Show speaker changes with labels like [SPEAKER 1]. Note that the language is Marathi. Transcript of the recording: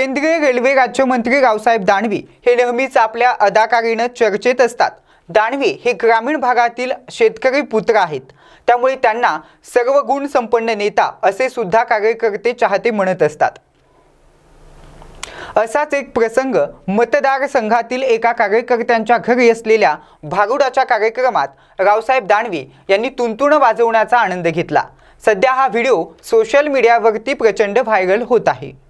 [SPEAKER 1] केंद्रीय रेल्वे राज्यमंत्री रावसाहेब दानवे हे नेहमीच आपल्या अदाकारीनं चर्चेत असतात दानवे हे ग्रामीण भागातील शेतकरी पुत्र आहेत त्यामुळे त्यांना सर्व गुण संपन्न नेता असे सुद्धा कार्यकर्ते चाहते म्हणत असतात असाच एक प्रसंग मतदारसंघातील एका कार्यकर्त्यांच्या घरी असलेल्या भारुडाच्या कार्यक्रमात रावसाहेब दानवे यांनी तुंतुण वाजवण्याचा आनंद घेतला सध्या हा व्हिडिओ सोशल मीडियावरती प्रचंड व्हायरल होत आहे